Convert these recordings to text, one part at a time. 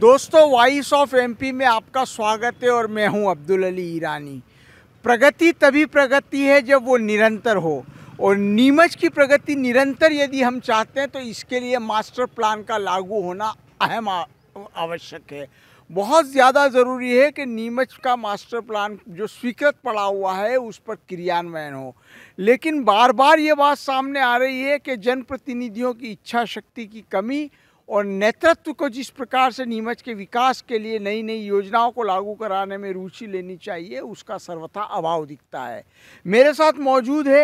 दोस्तों voice of MP में आपका स्वागत है और मैं हूं अब्दुल अली ईरानी प्रगति तभी प्रगति है जब वो निरंतर हो और नीमच की प्रगति निरंतर यदि हम चाहते हैं तो इसके लिए मास्टर प्लान का लागू होना अहम आवश्यक है बहुत ज़्यादा ज़रूरी है कि नीमच का मास्टर प्लान जो स्वीकृत पड़ा हुआ है उस पर क्रियान्वयन हो लेकिन बार बार ये बात सामने आ रही है कि जनप्रतिनिधियों की इच्छा शक्ति की कमी और नेतृत्व को जिस प्रकार से नीमच के विकास के लिए नई नई योजनाओं को लागू कराने में रुचि लेनी चाहिए उसका सर्वथा अभाव दिखता है मेरे साथ मौजूद है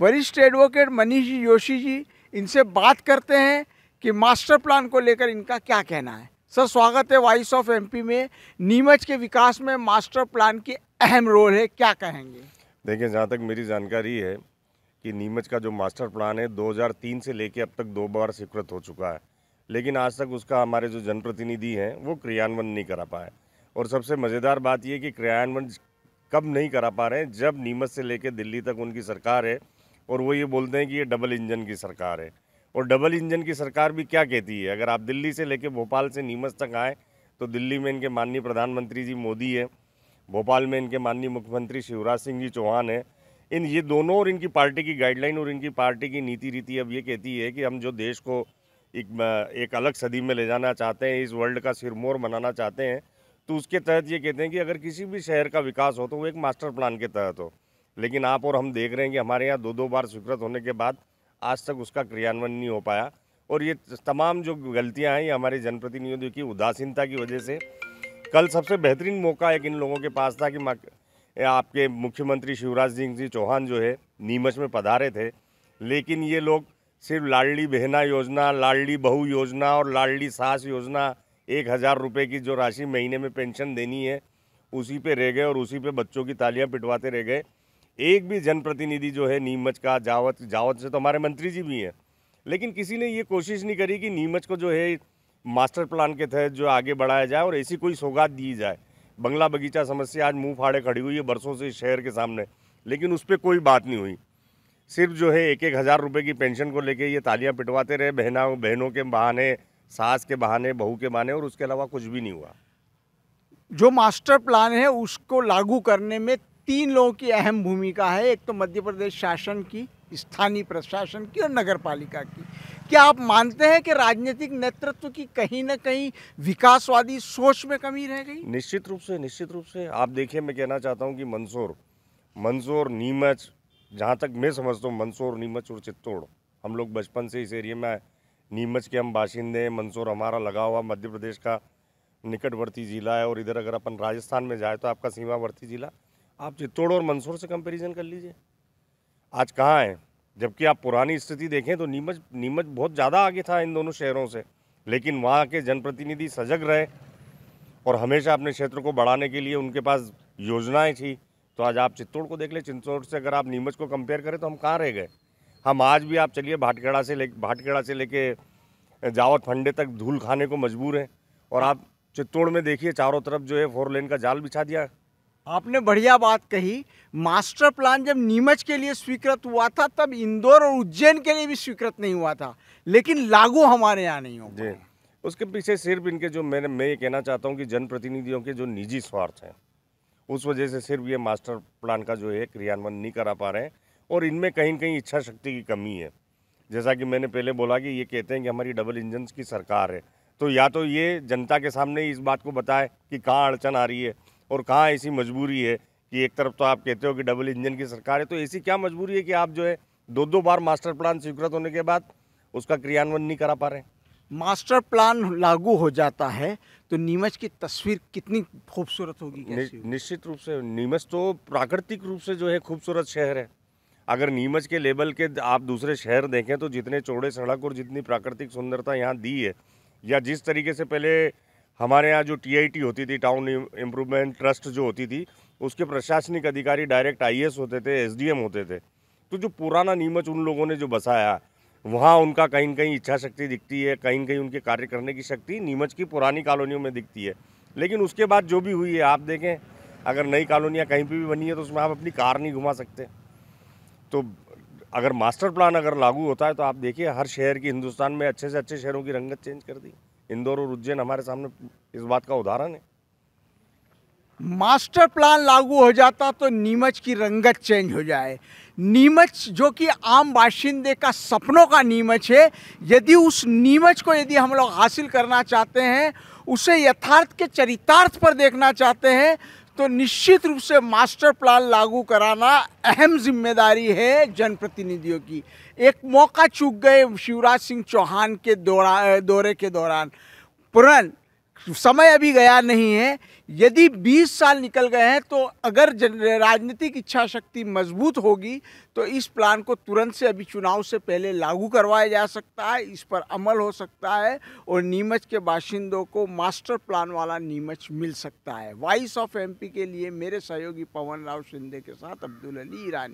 वरिष्ठ एडवोकेट मनीष जोशी जी इनसे बात करते हैं कि मास्टर प्लान को लेकर इनका क्या कहना है सर स्वागत है वॉइस ऑफ एमपी में नीमच के विकास में मास्टर प्लान की अहम रोल है क्या कहेंगे देखिए जहाँ तक मेरी जानकारी है कि नीमच का जो मास्टर प्लान है 2003 से लेके अब तक दो बार स्वीकृत हो चुका है लेकिन आज तक उसका हमारे जो जनप्रतिनिधि हैं वो क्रियान्वयन नहीं करा पाए और सबसे मज़ेदार बात यह कि क्रियान्वयन कब नहीं करा पा रहे हैं जब नीमच से लेकर दिल्ली तक उनकी सरकार है और वो ये बोलते हैं कि ये डबल इंजन की सरकार है और डबल इंजन की सरकार भी क्या कहती है अगर आप दिल्ली से लेकर भोपाल से नीमच तक आएँ तो दिल्ली में इनके माननीय प्रधानमंत्री जी मोदी है भोपाल में इनके माननीय मुख्यमंत्री शिवराज सिंह जी चौहान है इन ये दोनों और इनकी पार्टी की गाइडलाइन और इनकी पार्टी की नीति रीति अब ये कहती है कि हम जो देश को एक एक अलग सदी में ले जाना चाहते हैं इस वर्ल्ड का सिरमोर बनाना चाहते हैं तो उसके तहत ये कहते हैं कि अगर किसी भी शहर का विकास हो तो वो एक मास्टर प्लान के तहत हो लेकिन आप और हम देख रहे हैं कि हमारे यहाँ दो दो बार स्वीकृत होने के बाद आज तक उसका क्रियान्वयन नहीं हो पाया और ये तमाम जो गलतियाँ हैं ये हमारे जनप्रतिनिधियों की उदासीनता की वजह से कल सबसे बेहतरीन मौका एक इन लोगों के पास था कि आपके मुख्यमंत्री शिवराज सिंह जी चौहान जो है नीमच में पधारे थे लेकिन ये लोग सिर्फ लाडली बहना योजना लाडली बहू योजना और लाडली सास योजना एक हज़ार रुपये की जो राशि महीने में पेंशन देनी है उसी पे रह गए और उसी पे बच्चों की तालियां पिटवाते रह गए एक भी जनप्रतिनिधि जो है नीमच का जावत जावत से तो हमारे मंत्री जी भी हैं लेकिन किसी ने ये कोशिश नहीं करी कि नीमच को जो है मास्टर प्लान के तहत जो आगे बढ़ाया जाए और ऐसी कोई सौगात दी जाए बंगला बगीचा समस्या आज मुँह फाड़े खड़ी हुई है बरसों से शहर के सामने लेकिन उस पर कोई बात नहीं हुई सिर्फ जो है एक एक हज़ार रुपये की पेंशन को लेके ये तालियां पिटवाते रहे बहना बहनों के बहाने सास के बहाने बहू के बहाने और उसके अलावा कुछ भी नहीं हुआ जो मास्टर प्लान है उसको लागू करने में तीन लोगों की अहम भूमिका है एक तो मध्य प्रदेश शासन की स्थानीय प्रशासन की और नगर पालिका की क्या आप मानते हैं कि राजनीतिक नेतृत्व की कहीं ना कहीं विकासवादी सोच में कमी रह गई निश्चित रूप से निश्चित रूप से आप देखिए मैं कहना चाहता हूँ कि मंसूर मंसूर नीमच जहाँ तक मैं समझता हूँ मंदसौर नीमच और चित्तौड़ हम लोग बचपन से इस एरिए में नीमच के हम बाशिंदे हैं मंदसौर हमारा लगा हुआ मध्य प्रदेश का निकटवर्ती ज़िला है और इधर अगर अपन राजस्थान में जाए तो आपका सीमावर्ती ज़िला आप चित्तौड़ और मंदसौर से कंपेरिजन कर लीजिए आज कहाँ हैं जबकि आप पुरानी स्थिति देखें तो नीमच नीमच बहुत ज़्यादा आगे था इन दोनों शहरों से लेकिन वहाँ के जनप्रतिनिधि सजग रहे और हमेशा अपने क्षेत्र को बढ़ाने के लिए उनके पास योजनाएं थी तो आज आप चित्तौड़ को देख ले चित्तौड़ से अगर आप नीमच को कंपेयर करें तो हम कहाँ रह गए हम आज भी आप चलिए भाटखेड़ा से ले भाटखेड़ा से लेके जावत फंडे तक धूल खाने को मजबूर हैं और आप चित्तौड़ में देखिए चारों तरफ जो है फोर लेन का जाल बिछा दिया आपने बढ़िया बात कही मास्टर प्लान जब नीमच के लिए स्वीकृत हुआ था तब इंदौर और उज्जैन के लिए भी स्वीकृत नहीं हुआ था लेकिन लागू हमारे यहाँ नहीं हो जी उसके पीछे सिर्फ इनके जो मैंने मैं ये कहना चाहता हूँ कि जनप्रतिनिधियों के जो निजी स्वार्थ हैं उस वजह से सिर्फ ये मास्टर प्लान का जो है क्रियान्वयन नहीं करा पा रहे हैं और इनमें कहीं कहीं इच्छा शक्ति की कमी है जैसा कि मैंने पहले बोला कि ये कहते हैं कि हमारी डबल इंजन की सरकार है तो या तो ये जनता के सामने इस बात को बताए कि कहाँ अड़चन आ रही है और कहाँ ऐसी मजबूरी है कि एक तरफ तो आप कहते हो कि डबल इंजन की सरकार है तो ऐसी क्या मजबूरी है कि आप जो है दो दो बार मास्टर प्लान स्वीकृत होने के बाद उसका क्रियान्वयन नहीं करा पा रहे हैं मास्टर प्लान लागू हो जाता है तो नीमच की तस्वीर कितनी खूबसूरत होगी कैसी नि, निश्चित रूप से नीमच तो प्राकृतिक रूप से जो है खूबसूरत शहर है अगर नीमच के लेवल के आप दूसरे शहर देखें तो जितने चौड़े सड़क और जितनी प्राकृतिक सुंदरता यहाँ दी है या जिस तरीके से पहले हमारे यहाँ जो टीआईटी होती थी टाउन इम्प्रूवमेंट ट्रस्ट जो होती थी उसके प्रशासनिक अधिकारी डायरेक्ट आईएएस होते थे एसडीएम होते थे तो जो पुराना नीमच उन लोगों ने जो बसाया वहाँ उनका कहीं कहीं इच्छा शक्ति दिखती है कहीं कहीं उनके कार्य करने की शक्ति नीमच की पुरानी कॉलोनियों में दिखती है लेकिन उसके बाद जो भी हुई है आप देखें अगर नई कॉलोनियाँ कहीं पर भी बनी है तो उसमें आप अपनी कार नहीं घुमा सकते तो अगर मास्टर प्लान अगर लागू होता है तो आप देखिए हर शहर की हिंदुस्तान में अच्छे से अच्छे शहरों की रंगत चेंज कर दी इंदौर और उज्जैन हमारे सामने इस बात का उदाहरण है मास्टर प्लान लागू हो जाता तो नीमच की रंगत चेंज हो जाए नीमच जो कि आम बाशिंदे का सपनों का नीमच है यदि उस नीमच को यदि हम लोग हासिल करना चाहते हैं उसे यथार्थ के चरितार्थ पर देखना चाहते हैं तो निश्चित रूप से मास्टर प्लान लागू कराना अहम जिम्मेदारी है जनप्रतिनिधियों की एक मौका चूक गए शिवराज सिंह चौहान के दौरा दौरे के दौरान पुरन समय अभी गया नहीं है यदि 20 साल निकल गए हैं तो अगर राजनीतिक इच्छा शक्ति मजबूत होगी तो इस प्लान को तुरंत से अभी चुनाव से पहले लागू करवाया जा सकता है इस पर अमल हो सकता है और नीमच के बाशिंदों को मास्टर प्लान वाला नीमच मिल सकता है वॉइस ऑफ एमपी के लिए मेरे सहयोगी पवन राव शिंदे के साथ अब्दुल अली ईरानी